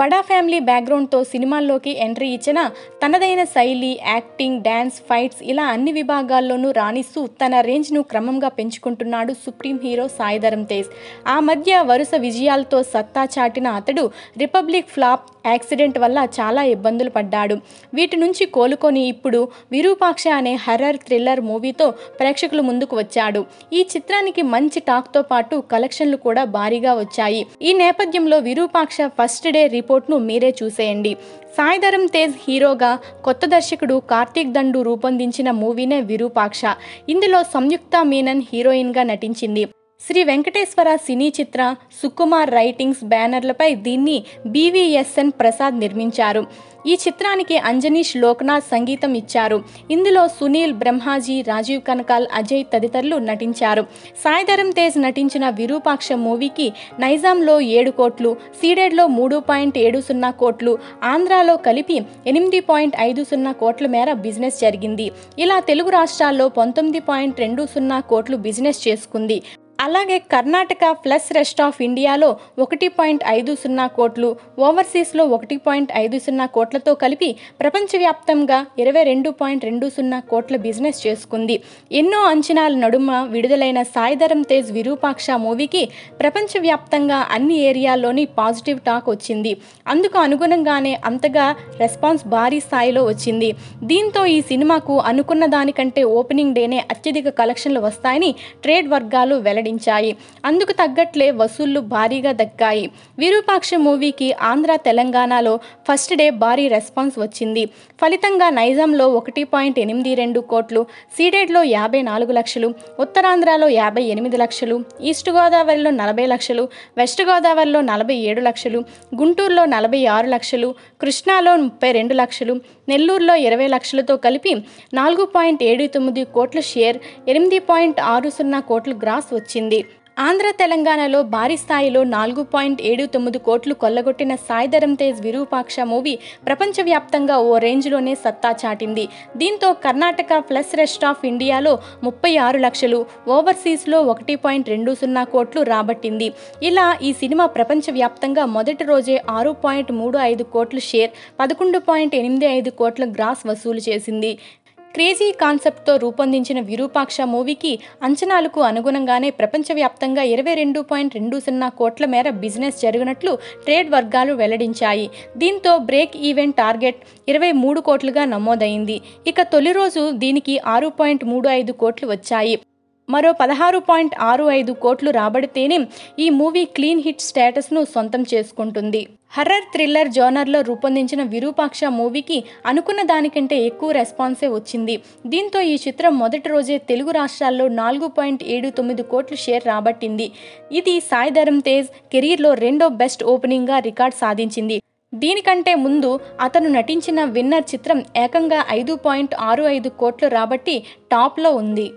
బడా ఫ్యామిలీ బ్యాక్గ్రౌండ్తో సినిమాల్లోకి ఎంట్రీ ఇచ్చిన తనదైన శైలి యాక్టింగ్ డ్యాన్స్ ఫైట్స్ ఇలా అన్ని విభాగాల్లోనూ రాణిస్తూ తన రేంజ్ను క్రమంగా పెంచుకుంటున్నాడు సుప్రీం హీరో సాయిధరం తేజ్ ఆ మధ్య వరుస విజయాలతో సత్తా చాటిన అతడు రిపబ్లిక్ ఫ్లాప్ యాక్సిడెంట్ వల్ల చాలా ఇబ్బందులు పడ్డాడు వీటి నుంచి కోలుకొని ఇప్పుడు విరూపాక్ష అనే హర్రర్ థ్రిల్లర్ మూవీతో ప్రేక్షకుల ముందుకు వచ్చాడు ఈ చిత్రానికి మంచి టాక్తో పాటు కలెక్షన్లు కూడా భారీగా వచ్చాయి ఈ నేపథ్యంలో విరూపాక్ష ఫస్ట్ డే రిపోర్ట్ను మీరే చూసేయండి సాయిధరం తేజ్ హీరోగా కొత్త దర్శకుడు కార్తీక్ దండు రూపొందించిన మూవీనే విరూపాక్ష ఇందులో సంయుక్త మీనన్ హీరోయిన్గా నటించింది శ్రీ వెంకటేశ్వర సినీ చిత్ర సుకుమార్ రైటింగ్స్ బ్యానర్లపై దీన్ని బీవీఎస్ఎన్ ప్రసాద్ నిర్మించారు ఈ చిత్రానికి అంజనీష్ లోక్నాథ్ సంగీతం ఇచ్చారు ఇందులో సునీల్ బ్రహ్మాజీ రాజీవ్ కనకాల్ అజయ్ తదితరులు నటించారు సాయిధరం తేజ్ నటించిన విరూపాక్ష మూవీకి నైజాంలో ఏడు కోట్లు సీడెడ్లో మూడు పాయింట్ ఏడు సున్నా కోట్లు ఆంధ్రాలో కలిపి ఎనిమిది పాయింట్ ఐదు సున్నా కోట్ల మేర బిజినెస్ జరిగింది ఇలా తెలుగు రాష్ట్రాల్లో పంతొమ్మిది పాయింట్ రెండు సున్నా కోట్లు బిజినెస్ చేసుకుంది అలాగే కర్ణాటక ప్లస్ రెస్ట్ ఆఫ్ ఇండియాలో ఒకటి పాయింట్ ఐదు సున్నా కోట్లు ఓవర్సీస్లో ఒకటి పాయింట్ ఐదు సున్నా కోట్లతో కలిపి ప్రపంచవ్యాప్తంగా ఇరవై రెండు పాయింట్ రెండు సున్నా కోట్ల బిజినెస్ చేసుకుంది ఎన్నో అంచనాల నడుమ విడుదలైన సాయిధరం తేజ్ విరూపాక్ష మూవీకి ప్రపంచవ్యాప్తంగా అన్ని ఏరియాల్లోని పాజిటివ్ టాక్ వచ్చింది అందుకు అనుగుణంగానే అంతగా రెస్పాన్స్ భారీ స్థాయిలో వచ్చింది దీంతో ఈ సినిమాకు అనుకున్న దానికంటే ఓపెనింగ్ డేనే అత్యధిక కలెక్షన్లు వస్తాయని ట్రేడ్ వర్గాలు వెల్లడి విజృంభించాయి అందుకు తగ్గట్లే వసూళ్లు భారీగా దక్కాయి విరూపాక్ష మూవీకి ఆంధ్ర తెలంగాణలో ఫస్ట్ డే భారీ రెస్పాన్స్ వచ్చింది ఫలితంగా నైజాంలో ఒకటి పాయింట్ ఎనిమిది రెండు కోట్లు సీడెడ్లో యాభై నాలుగు లక్షలు ఉత్తరాంధ్రలో యాభై ఎనిమిది లక్షలు ఈస్ట్ గోదావరిలో నలభై లక్షలు వెస్ట్ గోదావరిలో నలభై ఏడు లక్షలు గుంటూరులో నలభై ఆరు లక్షలు కృష్ణాలో ముప్పై రెండు లక్షలు నెల్లూరులో ఇరవై లక్షలతో కలిపి నాలుగు పాయింట్ ఏడు తొమ్మిది కోట్ల షేర్ ఎనిమిది పాయింట్ ఆరు సున్నా కోట్లు గ్రాస్ వచ్చింది వచ్చింది ఆంధ్ర తెలంగాణలో భారీ స్థాయిలో నాలుగు పాయింట్ ఏడు తొమ్మిది కోట్లు కొల్లగొట్టిన సాయిధరం తేజ్ విరూపాక్ష మూవీ ప్రపంచవ్యాప్తంగా ఓ రేంజ్లోనే సత్తా చాటింది దీంతో కర్ణాటక ప్లస్ రెస్ట్ ఆఫ్ ఇండియాలో ముప్పై ఆరు లక్షలు ఓవర్సీస్లో ఒకటి పాయింట్ రెండు సున్నా కోట్లు రాబట్టింది ఇలా ఈ సినిమా ప్రపంచవ్యాప్తంగా మొదటి రోజే ఆరు పాయింట్ మూడు ఐదు కోట్లు షేర్ పదకొండు పాయింట్ ఎనిమిది ఐదు కోట్ల గ్రాస్ వసూలు చేసింది క్రేజీ కాన్సెప్ట్తో రూపొందించిన విరూపాక్ష మూవీకి అంచనాలకు అనుగుణంగానే ప్రపంచవ్యాప్తంగా ఇరవై రెండు పాయింట్ రెండు సున్నా కోట్ల మేర బిజినెస్ జరిగినట్లు ట్రేడ్ వర్గాలు వెల్లడించాయి దీంతో బ్రేక్ ఈవెంట్ టార్గెట్ ఇరవై మూడు కోట్లుగా నమోదైంది ఇక తొలి రోజు దీనికి ఆరు పాయింట్ మూడు ఐదు కోట్లు వచ్చాయి మరో పదహారు పాయింట్ ఆరు ఐదు కోట్లు రాబడితేనే ఈ మూవీ క్లీన్ హిట్ స్టేటస్ను సొంతం చేసుకుంటుంది హర్రర్ థ్రిల్లర్ జోనర్లో రూపొందించిన విరూపాక్ష మూవీకి అనుకున్న దానికంటే ఎక్కువ రెస్పాన్సే వచ్చింది దీంతో ఈ చిత్రం మొదటి రోజే తెలుగు రాష్ట్రాల్లో నాలుగు పాయింట్ ఏడు తొమ్మిది కోట్లు షేర్ రాబట్టింది ఇది సాయి ధరమ్ తేజ్ కెరీర్లో రెండో బెస్ట్ ఓపెనింగ్గా రికార్డ్ సాధించింది దీనికంటే ముందు అతను నటించిన విన్నర్ చిత్రం ఏకంగా ఐదు పాయింట్ ఆరు ఐదు కోట్లు రాబట్టి టాప్లో ఉంది